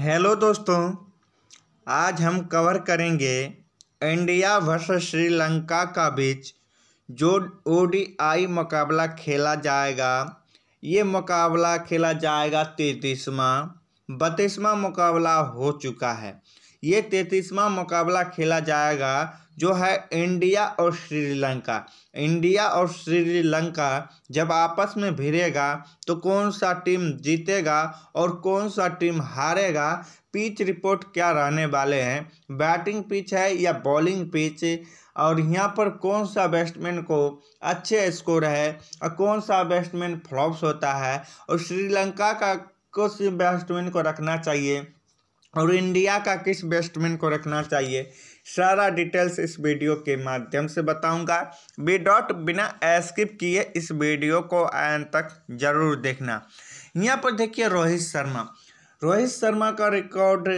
hello दोस्तों आज हम कवर करेंगे इंडिया वर्सेस श्रीलंका का बीच जो ओडीआई मुकाबला खेला जाएगा ये मुकाबला खेला जाएगा तैतीसवा बत्तीसवा मुकाबला हो चुका है ये तैतीसवा मुकाबला खेला जाएगा जो है इंडिया और श्रीलंका इंडिया और श्रीलंका जब आपस में भिड़ेगा तो कौन सा टीम जीतेगा और कौन सा टीम हारेगा पिच रिपोर्ट क्या रहने वाले हैं बैटिंग पिच है या बॉलिंग पिच और यहाँ पर कौन सा बैट्समैन को अच्छे स्कोर है और कौन सा बैट्समैन फ्लॉप्स होता है और श्रीलंका का कुछ बैट्समैन को रखना चाहिए और इंडिया का किस बैट्समैन को रखना चाहिए सारा डिटेल्स इस वीडियो के माध्यम से बताऊंगा बी डॉट बिना स्किप किए इस वीडियो को अंत तक जरूर देखना यहाँ पर देखिए रोहित शर्मा रोहित शर्मा का रिकॉर्ड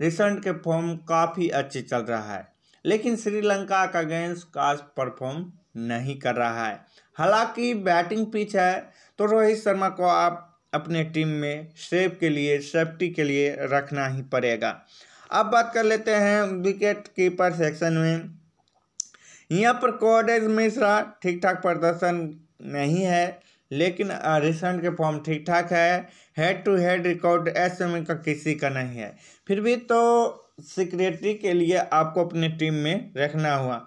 रिसेंट के फॉर्म काफ़ी अच्छे चल रहा है लेकिन श्रीलंका का गेंस काज परफॉर्म नहीं कर रहा है हालांकि बैटिंग पिच है तो रोहित शर्मा को आप अपने टीम में सेफ के लिए सेफ्टी के लिए रखना ही पड़ेगा अब बात कर लेते हैं विकेट कीपर सेक्शन में यहाँ पर कॉडेज मिश्रा ठीक ठाक प्रदर्शन नहीं है लेकिन रिसेंट के फॉर्म ठीक ठाक है हेड टू हेड रिकॉर्ड ऐसे में का किसी का नहीं है फिर भी तो सिक्रेटरी के लिए आपको अपने टीम में रखना हुआ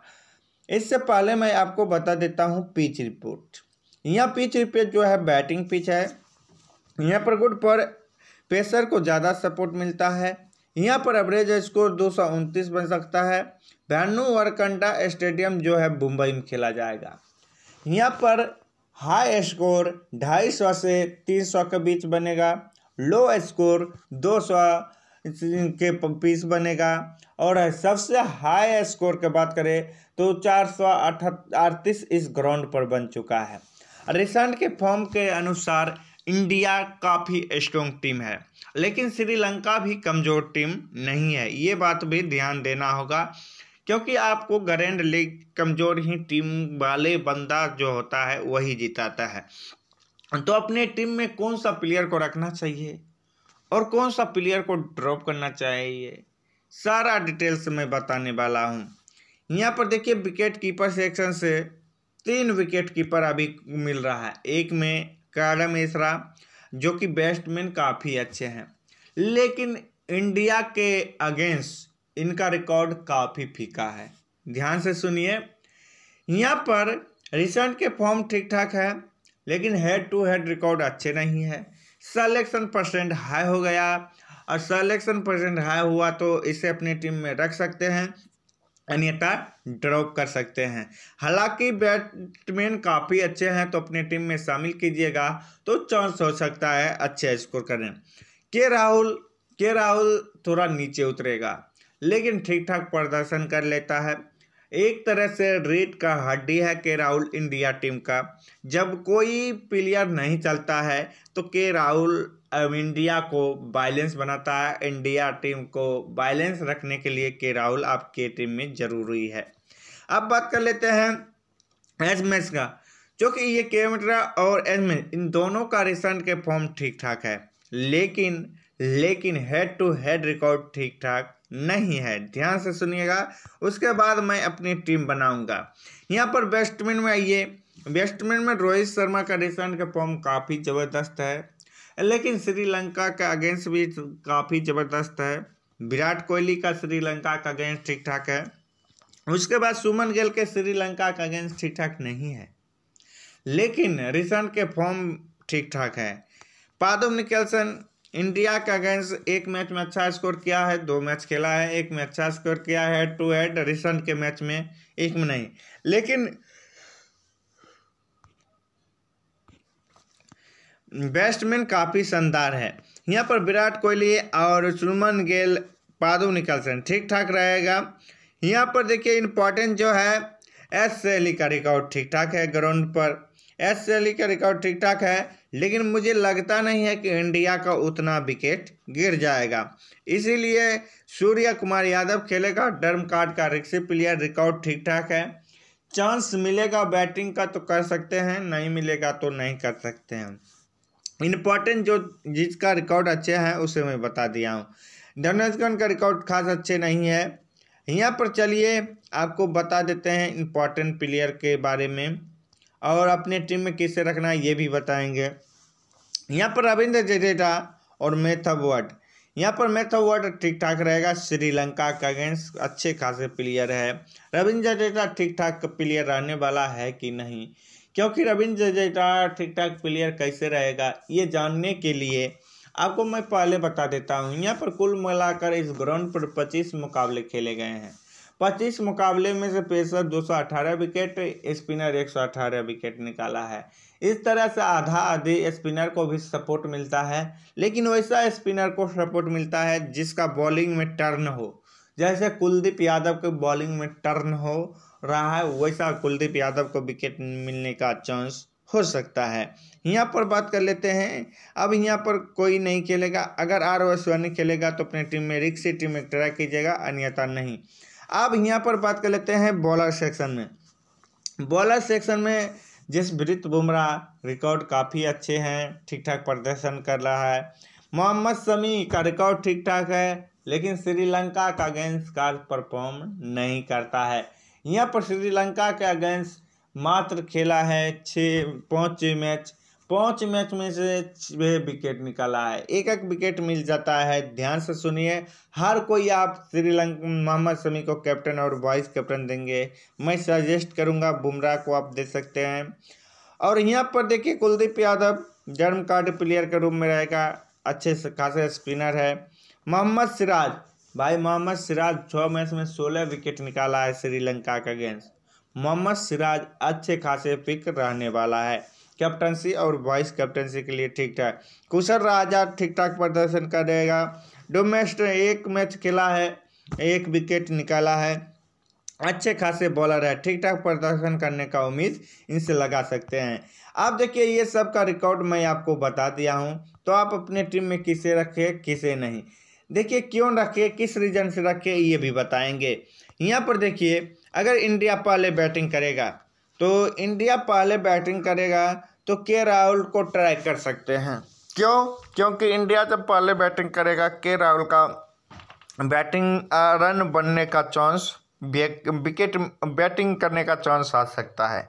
इससे पहले मैं आपको बता देता हूँ पिच रिपोर्ट यहाँ पिच रिपोर्ट जो है बैटिंग पिच है यहाँ पर गुड पर पेसर को ज़्यादा सपोर्ट मिलता है यहाँ पर एवरेज स्कोर दो बन सकता है भानु वरकंडा स्टेडियम जो है मुंबई में खेला जाएगा यहाँ पर हाई स्कोर ढाई सौ से तीन सौ के बीच बनेगा लो स्कोर दो सौ के पीस बनेगा और सबसे हाई स्कोर की बात करें तो चार सौ अड़तीस इस ग्राउंड पर बन चुका है रिसेंट के फॉर्म के अनुसार इंडिया काफ़ी स्ट्रॉन्ग टीम है लेकिन श्रीलंका भी कमज़ोर टीम नहीं है ये बात भी ध्यान देना होगा क्योंकि आपको ग्रैंड लीग कमज़ोर ही टीम वाले बंदा जो होता है वही जिताता है तो अपने टीम में कौन सा प्लेयर को रखना चाहिए और कौन सा प्लेयर को ड्रॉप करना चाहिए सारा डिटेल्स में बताने वाला हूँ यहाँ पर देखिए विकेट कीपर सेक्शन से तीन विकेट कीपर अभी मिल रहा है एक में कैडम मिश्रा जो कि बैट्समैन काफ़ी अच्छे हैं लेकिन इंडिया के अगेंस्ट इनका रिकॉर्ड काफ़ी फीका है ध्यान से सुनिए यहाँ पर रिसेंट के फॉर्म ठीक ठाक है लेकिन हेड टू हेड रिकॉर्ड अच्छे नहीं है सलेक्शन परसेंट हाई हो गया और सलेक्शन परसेंट हाई हुआ तो इसे अपनी टीम में रख सकते हैं अन्यथा ड्रॉप कर सकते हैं हालांकि बैट्समैन काफ़ी अच्छे हैं तो अपनी टीम में शामिल कीजिएगा तो चांस हो सकता है अच्छे स्कोर करने के राहुल के राहुल थोड़ा नीचे उतरेगा लेकिन ठीक ठाक प्रदर्शन कर लेता है एक तरह से रेड का हड्डी है के राहुल इंडिया टीम का जब कोई प्लेयर नहीं चलता है तो के राहुल इंडिया को बैलेंस बनाता है इंडिया टीम को बैलेंस रखने के लिए के राहुल आपके टीम में जरूरी है अब बात कर लेते हैं एच मैच का जो कि ये के और एच मैच इन दोनों का रिसेंट के फॉर्म ठीक ठाक है लेकिन लेकिन हेड टू हेड रिकॉर्ड ठीक ठाक नहीं है ध्यान से सुनिएगा उसके बाद मैं अपनी टीम बनाऊंगा यहाँ पर बैट्समैन में आइए बैट्समैन में रोहित शर्मा का रिसेंट का फॉर्म काफ़ी ज़बरदस्त है लेकिन श्रीलंका का अगेंस्ट भी काफ़ी ज़बरदस्त है विराट कोहली का श्रीलंका का अगेंस्ट ठीक ठाक है उसके बाद सुमन गिल के श्रीलंका का अगेंस्ट ठीक ठाक नहीं है लेकिन रिसन के फॉर्म ठीक ठाक है पादुम निकलसन इंडिया का अगेंस्ट एक मैच में अच्छा स्कोर किया है दो मैच खेला है एक में अच्छा स्कोर किया है टू हेड रिसेंट के मैच में एक में नहीं लेकिन बैट्समैन काफ़ी शानदार है यहाँ पर विराट कोहली और सुमन गेल पादु निकलसन ठीक ठाक रहेगा यहाँ पर देखिए इम्पॉर्टेंट जो है एस सैली e का रिकॉर्ड ठीक ठाक है ग्राउंड पर एस सैली e का रिकॉर्ड ठीक ठाक है लेकिन मुझे लगता नहीं है कि इंडिया का उतना विकेट गिर जाएगा इसीलिए सूर्य कुमार यादव खेलेगा डर्म कार्ड का रिक्सी प्लेयर रिकॉर्ड ठीक ठाक है चांस मिलेगा बैटिंग का तो कर सकते हैं नहीं मिलेगा तो नहीं कर सकते हैं इम्पॉर्टेंट जो जिसका रिकॉर्ड अच्छा है उसे मैं बता दिया हूँ धनुषगण का रिकॉर्ड खास अच्छे नहीं है यहाँ पर चलिए आपको बता देते हैं इम्पॉर्टेंट प्लेयर के बारे में और अपने टीम में किसे रखना है ये भी बताएंगे यहाँ पर रविंद्र जडेजा और वर्ड यहाँ पर मेथववर्ड ठीक ठाक रहेगा श्रीलंका का अगेंस्ट अच्छे खासे प्लेयर है रविंद्र जडेजा ठीक ठाक प्लेयर रहने वाला है कि नहीं क्योंकि रविंद्र जडेजा ठीक ठाक प्लेयर कैसे रहेगा ये जानने के लिए आपको मैं पहले बता देता हूँ यहाँ पर कुल मिलाकर इस ग्राउंड पर पच्चीस मुकाबले खेले गए हैं पच्चीस मुकाबले में से पेसर 218 विकेट स्पिनर 118 विकेट निकाला है इस तरह से आधा आधे स्पिनर को भी सपोर्ट मिलता है लेकिन वैसा स्पिनर को सपोर्ट मिलता है जिसका बॉलिंग में टर्न हो जैसे कुलदीप यादव के बॉलिंग में टर्न हो रहा है वैसा कुलदीप यादव को विकेट मिलने का चांस हो सकता है यहाँ पर बात कर लेते हैं अब यहाँ पर कोई नहीं खेलेगा अगर आर ओ सवानी खेलेगा तो अपने टीम में रिक्स टीम में ट्राई कीजिएगा अन्यथा नहीं अब यहाँ पर बात कर लेते हैं बॉलर सेक्शन में बॉलर सेक्शन में जसप्रीत बुमराह रिकॉर्ड काफ़ी अच्छे हैं ठीक ठाक प्रदर्शन कर रहा है मोहम्मद शमी का रिकॉर्ड ठीक ठाक है लेकिन श्रीलंका का अगेंस्ट कार परफॉर्म नहीं करता है यहाँ पर श्रीलंका के अगेंस्ट मात्र खेला है छः पाँच मैच पाँच मैच में से छः विकेट निकाला है एक एक विकेट मिल जाता है ध्यान से सुनिए हर कोई आप श्रीलंका मोहम्मद शमी को कैप्टन और वाइस कैप्टन देंगे मैं सजेस्ट करूँगा बुमराह को आप दे सकते हैं और यहाँ पर देखिए कुलदीप यादव जर्म कार्ड प्लेयर के रूप में रहेगा अच्छे से खासा स्पिनर है मोहम्मद सिराज भाई मोहम्मद सिराज छः मैच में सोलह विकेट निकाला है श्रीलंका के अगेंस्ट मोहम्मद सिराज अच्छे खासे पिक रहने वाला है कैप्टनसी और वाइस कैप्टनसी के लिए ठीक ठाक कुशल राजा ठीक ठाक प्रदर्शन करेगा डोमेस्ट एक मैच खेला है एक विकेट निकाला है अच्छे खासे बॉलर है ठीक ठाक प्रदर्शन करने का उम्मीद इनसे लगा सकते हैं आप देखिए ये सब का रिकॉर्ड मैं आपको बता दिया हूँ तो आप अपने टीम में किसे रखें किसे नहीं देखिए क्यों रखे किस रीजन से रखे ये भी बताएंगे यहाँ पर देखिए अगर इंडिया पहले बैटिंग करेगा तो इंडिया पहले बैटिंग करेगा तो के राहुल को ट्राई कर सकते हैं क्यों क्योंकि इंडिया जब पहले बैटिंग करेगा के राहुल का बैटिंग रन बनने का चांस विकेट बैटिंग करने का चांस आ सकता है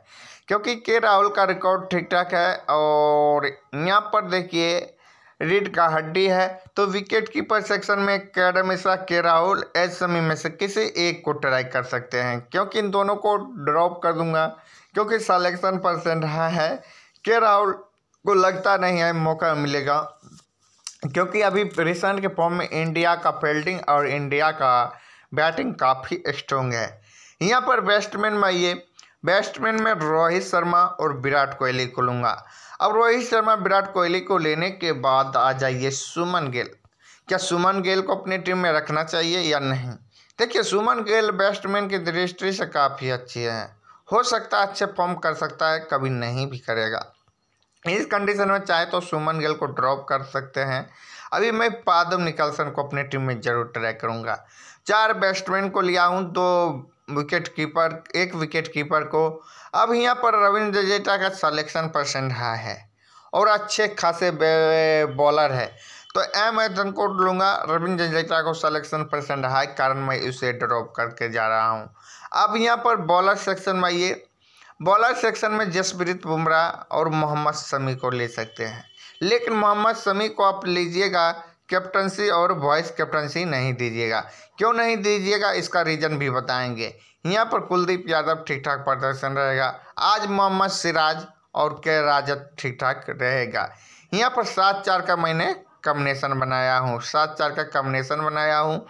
क्योंकि के राहुल का रिकॉर्ड ठीक ठाक है और यहाँ पर देखिए रीड का हड्डी है तो विकेट कीपर सेक्शन में कैडम मिश्रा के राहुल एच समी में से किसी एक को ट्राई कर सकते हैं क्योंकि इन दोनों को ड्रॉप कर दूंगा क्योंकि सलेक्शन परसेंट रहा है के राहुल को लगता नहीं है मौका मिलेगा क्योंकि अभी रिसेंट के फॉर्म में इंडिया का फील्डिंग और इंडिया का बैटिंग काफ़ी स्ट्रॉन्ग है यहाँ पर बैट्समैन में ये बैट्समैन में रोहित शर्मा और विराट कोहली को लूँगा अब रोहित शर्मा विराट कोहली को लेने के बाद आ जाइए सुमन गेल क्या सुमन गेल को अपनी टीम में रखना चाहिए या नहीं देखिए सुमन गेल बैट्समैन की दृष्टि से काफ़ी अच्छी है हो सकता है अच्छे फॉर्म कर सकता है कभी नहीं भी करेगा इस कंडीशन में चाहे तो सुमन गेल को ड्रॉप कर सकते हैं अभी मैं पादम निकलसन को अपनी टीम में जरूर ट्राई करूंगा चार बैट्समैन को लिया हूं दो विकेट कीपर एक विकेट कीपर को अब यहाँ पर रविंद्र जडेजा का सलेक्शन परसेंट रहा है और अच्छे खासे बॉलर है तो एम मैं को लूँगा रविंद्र जडेजा को सलेक्शन परसेंट है कारण मैं उसे ड्रॉप करके जा रहा हूँ अब यहाँ पर बॉलर सेक्शन में आइए बॉलर सेक्शन में जसप्रीत बुमराह और मोहम्मद शमी को ले सकते हैं लेकिन मोहम्मद शमी को आप लीजिएगा कैप्टनसी और वाइस कैप्टनसी नहीं दीजिएगा क्यों नहीं दीजिएगा इसका रीज़न भी बताएंगे यहाँ पर कुलदीप यादव ठीक ठाक प्रदर्शन रहेगा आज मोहम्मद सिराज और के राजत ठीक ठाक रहेगा यहाँ पर सात चार का मैंने कम्बिनेशन बनाया हूँ सात चार का कम्बिनेशन बनाया हूँ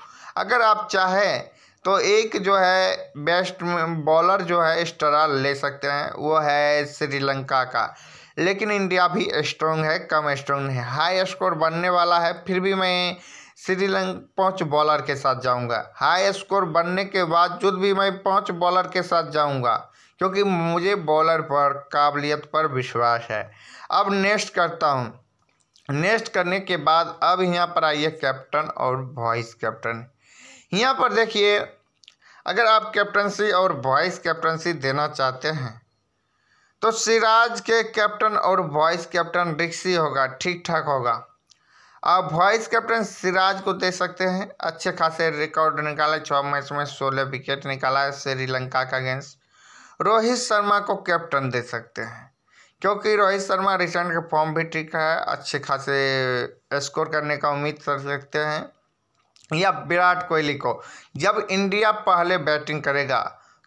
अगर आप चाहें तो एक जो है बेस्ट बॉलर जो है स्टरा ले सकते हैं वो है श्रीलंका का लेकिन इंडिया भी स्ट्रॉन्ग है कम स्ट्रॉन्ग है हाई स्कोर बनने वाला है फिर भी मैं श्रीलंका पाँच बॉलर के साथ जाऊंगा हाई स्कोर बनने के बावजूद भी मैं पाँच बॉलर के साथ जाऊंगा क्योंकि मुझे बॉलर पर काबिलियत पर विश्वास है अब नेक्स्ट करता हूँ नेक्स्ट करने के बाद अब यहाँ पर आइए कैप्टन और वाइस कैप्टन यहाँ पर देखिए अगर आप कैप्टनसी और वाइस कैप्टनसी देना चाहते हैं तो सिराज के कैप्टन और वाइस कैप्टन रिक्सी होगा ठीक ठाक होगा आप वाइस कैप्टन सिराज को दे सकते हैं अच्छे खासे रिकॉर्ड निकाला छः मैच में सोलह विकेट निकाला है श्रीलंका का अगेंस्ट रोहित शर्मा को कैप्टन दे सकते हैं क्योंकि रोहित शर्मा रिसेंट का फॉर्म भी ठीक है अच्छे खासे स्कोर करने का उम्मीद कर सकते हैं या विराट कोहली को जब इंडिया पहले बैटिंग करेगा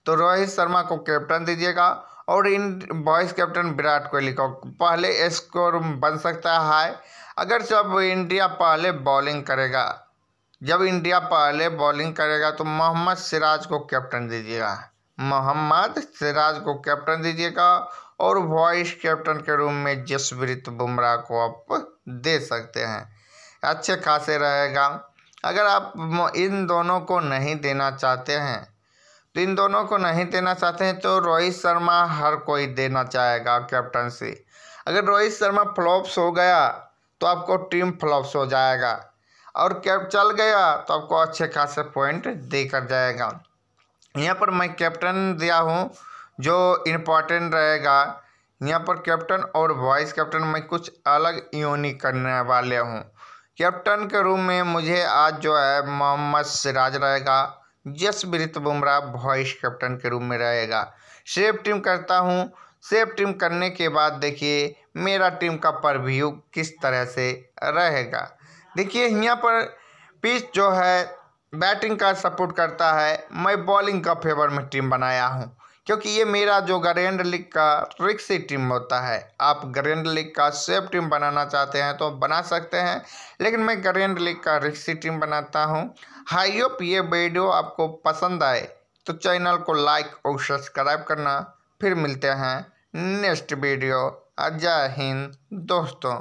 तो रोहित शर्मा को कैप्टन दीजिएगा और इन वाइस कैप्टन विराट कोहली का पहले स्कोर बन सकता है अगर जब इंडिया पहले बॉलिंग करेगा जब इंडिया पहले बॉलिंग करेगा तो मोहम्मद सिराज को कैप्टन दीजिएगा मोहम्मद सिराज को कैप्टन दीजिएगा और वाइस कैप्टन के रूम में जसप्रीत बुमराह को आप दे सकते हैं अच्छे खासे रहेगा अगर आप इन दोनों को नहीं देना चाहते हैं तो इन दोनों को नहीं देना चाहते हैं तो रोहित शर्मा हर कोई देना चाहेगा कैप्टनसी अगर रोहित शर्मा फ्लॉप्स हो गया तो आपको टीम फ्लॉप्स हो जाएगा और कैप चल गया तो आपको अच्छे खासे पॉइंट दे कर जाएगा यहाँ पर मैं कैप्टन दिया हूँ जो इम्पॉर्टेंट रहेगा यहाँ पर कैप्टन और वाइस कैप्टन में कुछ अलग यूनिक करने वाले हूँ कैप्टन के रूम में मुझे आज जो है मोहम्मद सिराज रहेगा जसप्रीत बुमराह वॉइस कैप्टन के रूप में रहेगा सेफ टीम करता हूँ सेफ टीम करने के बाद देखिए मेरा टीम का परव्यू किस तरह से रहेगा देखिए यहाँ पर पिच जो है बैटिंग का सपोर्ट करता है मैं बॉलिंग का फेवर में टीम बनाया हूँ क्योंकि ये मेरा जो ग्रैंड लीग का रिक्स टीम होता है आप ग्रैंड लीग का सेफ टीम बनाना चाहते हैं तो बना सकते हैं लेकिन मैं ग्रैंड लीग का रिक्स टीम बनाता हूँ हाई ओप ये वीडियो आपको पसंद आए तो चैनल को लाइक और सब्सक्राइब करना फिर मिलते हैं नेक्स्ट वीडियो जय हिंद दोस्तों